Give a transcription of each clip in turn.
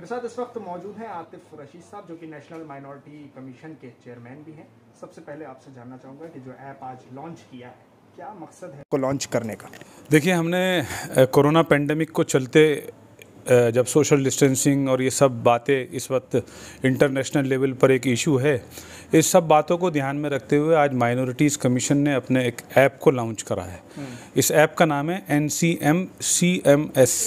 मेरे साथ इस वक्त मौजूद हैं आतिफ रशीद साहब जो कि नेशनल माइनॉरिटी कमीशन के चेयरमैन भी हैं सबसे पहले आपसे जानना चाहूँगा कि जो ऐप आज लॉन्च किया है क्या मकसद है को लॉन्च करने का देखिए हमने कोरोना पेंडेमिक को चलते जब सोशल डिस्टेंसिंग और ये सब बातें इस वक्त इंटरनेशनल लेवल पर एक इशू है इस सब बातों को ध्यान में रखते हुए आज माइनॉरिटीज़ कमीशन ने अपने एक ऐप को लॉन्च करा है हम्म। इस ऐप का नाम है N C M C M S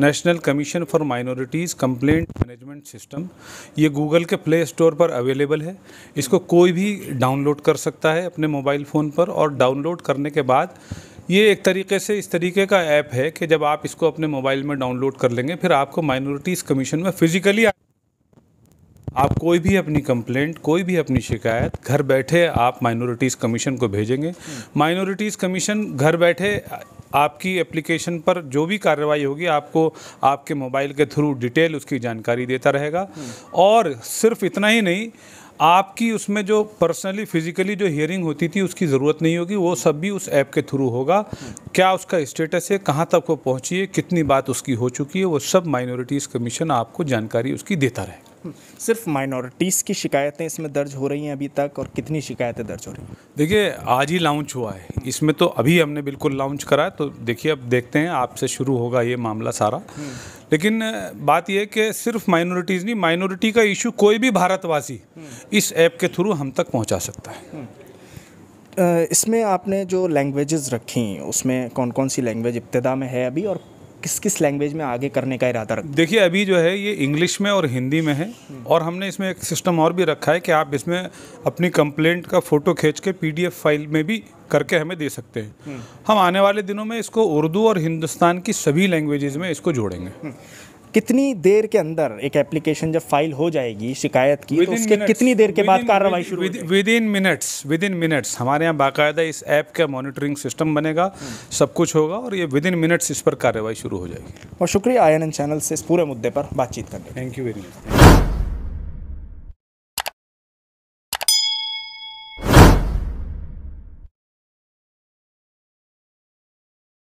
national commission for minorities complaint management system ये गूगल के प्ले स्टोर पर अवेलेबल है इसको कोई भी डाउनलोड कर सकता है अपने मोबाइल फ़ोन पर और डाउनलोड करने के बाद ये एक तरीके से इस तरीके का ऐप है कि जब आप इसको अपने मोबाइल में डाउनलोड कर लेंगे फिर आपको माइनॉरिटीज़ कमीशन में फिज़िकली आप कोई भी अपनी कंप्लेंट कोई भी अपनी शिकायत घर बैठे आप माइनॉरिटीज़ कमीशन को भेजेंगे माइनॉरिटीज़ कमीशन घर बैठे आपकी एप्लीकेशन पर जो भी कार्रवाई होगी आपको आपके मोबाइल के थ्रू डिटेल उसकी जानकारी देता रहेगा और सिर्फ इतना ही नहीं आपकी उसमें जो पर्सनली फिजिकली जो हियरिंग होती थी उसकी ज़रूरत नहीं होगी वो सब भी उस ऐप के थ्रू होगा क्या उसका स्टेटस है कहाँ तक वो पहुँची है कितनी बात उसकी हो चुकी है वो सब माइनॉरिटीज़ कमीशन आपको जानकारी उसकी देता रहेगा सिर्फ माइनॉरिटीज़ की शिकायतें इसमें दर्ज हो रही हैं अभी तक और कितनी शिकायतें दर्ज हो रही हैं देखिए आज ही लॉन्च हुआ है इसमें तो अभी हमने बिल्कुल लॉन्च करा तो देखिए अब देखते हैं आपसे शुरू होगा ये मामला सारा हम्म। लेकिन बात यह कि सिर्फ माइनॉरिटीज़ नहीं माइनॉरिटी का इशू कोई भी भारतवासी हम्म। इस ऐप के थ्रू हम तक पहुँचा सकता है हम्म। इसमें आपने जो लैंग्वेजेस रखी उसमें कौन कौन सी लैंग्वेज इब्तदा में है अभी और किस किस लैंग्वेज में आगे करने का इरादा रखते देखिए अभी जो है ये इंग्लिश में और हिंदी में है और हमने इसमें एक सिस्टम और भी रखा है कि आप इसमें अपनी कंप्लेंट का फ़ोटो खींच के पी फाइल में भी करके हमें दे सकते हैं हम्म। हम आने वाले दिनों में इसको उर्दू और हिंदुस्तान की सभी लैंग्वेजेज़ में इसको जोड़ेंगे हम्म। कितनी देर के अंदर एक एप्लीकेशन जब फाइल हो जाएगी शिकायत की तो उसके minutes, कितनी देर के बाद कार्रवाई शुरू within minutes within minutes हमारे यहाँ बाकायदा इस ऐप का मॉनिटरिंग सिस्टम बनेगा हम्म। सब कुछ होगा और ये विद इन मिनट्स इस पर कार्रवाई शुरू हो जाएगी और शुक्रिया आई चैनल से इस पूरे मुद्दे पर बातचीत करने थैंक यू वेरी मच